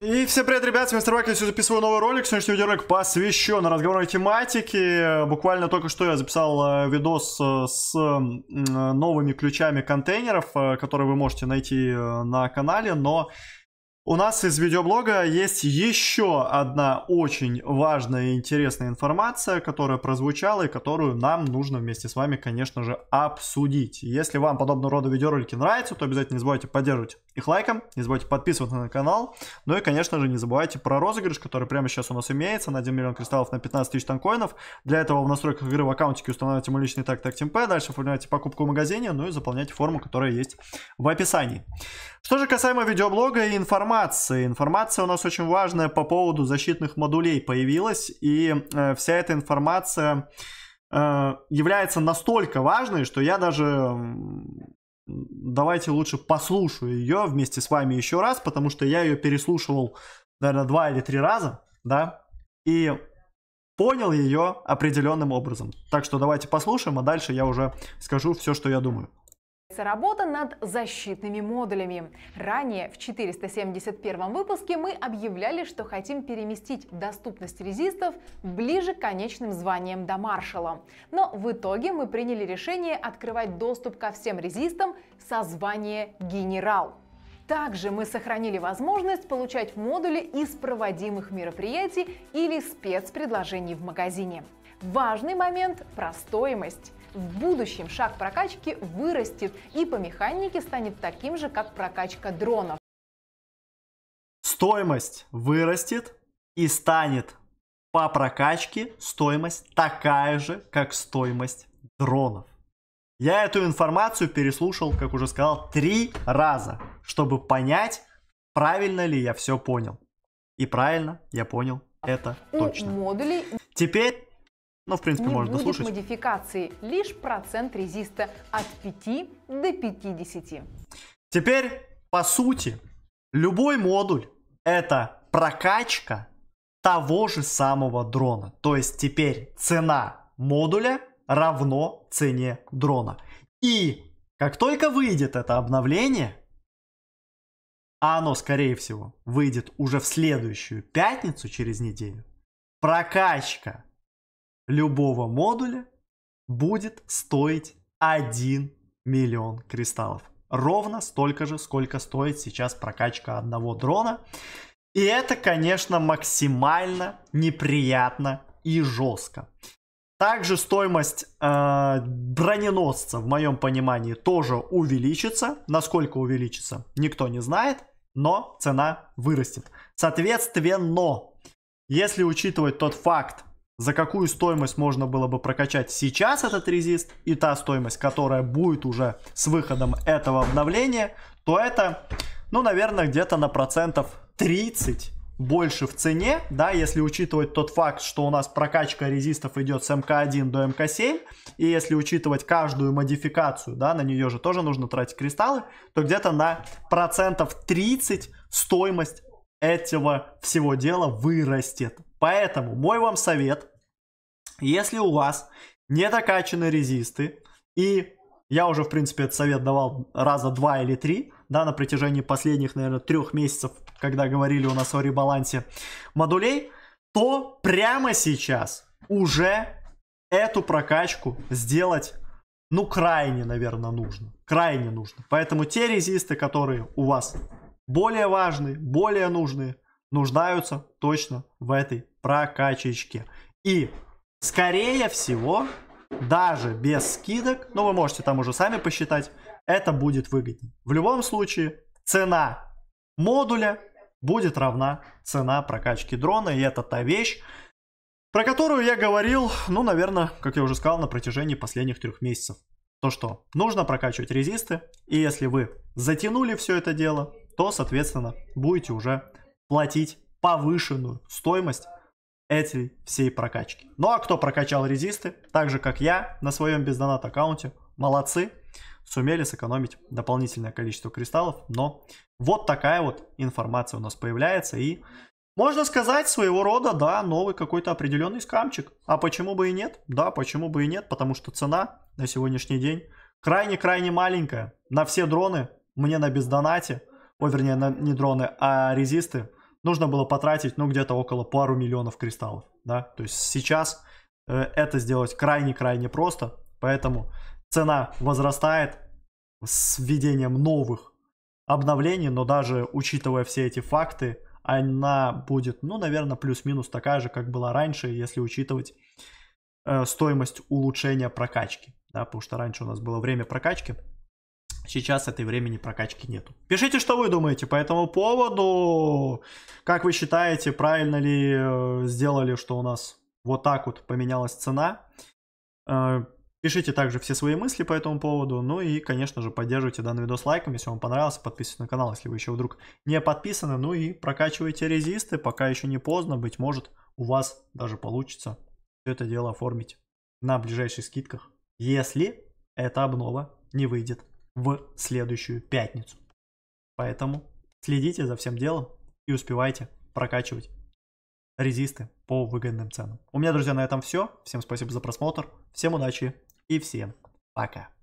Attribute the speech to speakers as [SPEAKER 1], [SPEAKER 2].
[SPEAKER 1] И всем привет, ребят, с вами Мистер Я сегодня записываю новый ролик. Сегодняшний видеоролик посвящен разговорной тематике. Буквально только что я записал э, видос э, с э, новыми ключами контейнеров, которые вы можете найти на канале, но у нас из видеоблога есть еще одна очень важная и интересная информация, которая прозвучала и которую нам нужно вместе с вами, конечно же, обсудить. Если вам подобного рода видеоролики нравятся, то обязательно не забывайте поддерживать их лайком, не забывайте подписываться на канал, ну и, конечно же, не забывайте про розыгрыш, который прямо сейчас у нас имеется на 1 миллион кристаллов на 15 тысяч танкоинов. Для этого в настройках игры в аккаунтике устанавливайте мой личный так так темпе, э, дальше оформляйте покупку в магазине, ну и заполняйте форму, которая есть в описании. Что же касаемо видеоблога и информации, информации. Информация у нас очень важная по поводу защитных модулей появилась, и э, вся эта информация э, является настолько важной, что я даже давайте лучше послушаю ее вместе с вами еще раз, потому что я ее переслушивал, наверное, два или три раза, да, и понял ее определенным образом. Так что давайте послушаем, а дальше я уже скажу все, что я думаю
[SPEAKER 2] продолжается работа над защитными модулями. Ранее в 471 выпуске мы объявляли, что хотим переместить доступность резистов ближе к конечным званиям до маршала. Но в итоге мы приняли решение открывать доступ ко всем резистам со звания генерал. Также мы сохранили возможность получать модули из проводимых мероприятий или спецпредложений в магазине. Важный момент – про стоимость. В будущем шаг прокачки вырастет и по механике станет таким же, как прокачка дронов.
[SPEAKER 1] Стоимость вырастет и станет по прокачке стоимость такая же, как стоимость дронов. Я эту информацию переслушал, как уже сказал, три раза чтобы понять, правильно ли я все понял. И правильно я понял это
[SPEAKER 2] У точно. модулей
[SPEAKER 1] Теперь, ну, в принципе, не можно будет дослушать.
[SPEAKER 2] модификации, лишь процент резиста от 5 до 50.
[SPEAKER 1] Теперь, по сути, любой модуль – это прокачка того же самого дрона. То есть теперь цена модуля равно цене дрона. И как только выйдет это обновление, а оно, скорее всего, выйдет уже в следующую пятницу через неделю, прокачка любого модуля будет стоить 1 миллион кристаллов. Ровно столько же, сколько стоит сейчас прокачка одного дрона. И это, конечно, максимально неприятно и жестко. Также стоимость э, броненосца, в моем понимании, тоже увеличится. Насколько увеличится, никто не знает, но цена вырастет. Соответственно, если учитывать тот факт, за какую стоимость можно было бы прокачать сейчас этот резист и та стоимость, которая будет уже с выходом этого обновления, то это, ну, наверное, где-то на процентов 30 больше в цене, да, если учитывать тот факт, что у нас прокачка резистов идет с МК1 до МК7, и если учитывать каждую модификацию, да, на нее же тоже нужно тратить кристаллы, то где-то на процентов 30 стоимость этого всего дела вырастет. Поэтому мой вам совет, если у вас не недокачаны резисты и я уже, в принципе, этот совет давал раза два или три, да, на протяжении последних, наверное, трех месяцев, когда говорили у нас о ребалансе модулей, то прямо сейчас уже эту прокачку сделать, ну, крайне, наверное, нужно. Крайне нужно. Поэтому те резисты, которые у вас более важные, более нужные, нуждаются точно в этой прокачечке. И, скорее всего, даже без скидок, ну вы можете там уже сами посчитать, это будет выгоднее. В любом случае, цена модуля будет равна цена прокачки дрона, и это та вещь, про которую я говорил, ну, наверное, как я уже сказал, на протяжении последних трех месяцев. То, что нужно прокачивать резисты, и если вы затянули все это дело, то, соответственно, будете уже платить повышенную стоимость этой всей прокачки. Ну а кто прокачал резисты, так же как я на своем бездонат аккаунте, молодцы, сумели сэкономить дополнительное количество кристаллов, но вот такая вот информация у нас появляется и можно сказать, своего рода, да, новый какой-то определенный скамчик. А почему бы и нет? Да, почему бы и нет, потому что цена на сегодняшний день крайне-крайне маленькая. На все дроны, мне на бездонате, ой, вернее, на, не дроны, а резисты, нужно было потратить, ну, где-то около пару миллионов кристаллов, да, то есть сейчас э, это сделать крайне-крайне просто, поэтому цена возрастает с введением новых обновлений, но даже учитывая все эти факты, она будет, ну, наверное, плюс-минус такая же, как была раньше, если учитывать э, стоимость улучшения прокачки, да, потому что раньше у нас было время прокачки, Сейчас этой времени прокачки нету. Пишите, что вы думаете по этому поводу. Как вы считаете, правильно ли э, сделали, что у нас вот так вот поменялась цена? Э, пишите также все свои мысли по этому поводу. Ну и, конечно же, поддерживайте данный видос лайком, если вам понравился. Подписывайтесь на канал, если вы еще вдруг не подписаны. Ну и прокачивайте резисты, пока еще не поздно. Быть может, у вас даже получится все это дело оформить на ближайших скидках, если эта обнова не выйдет в следующую пятницу. Поэтому следите за всем делом и успевайте прокачивать резисты по выгодным ценам. У меня, друзья, на этом все. Всем спасибо за просмотр, всем удачи и всем пока.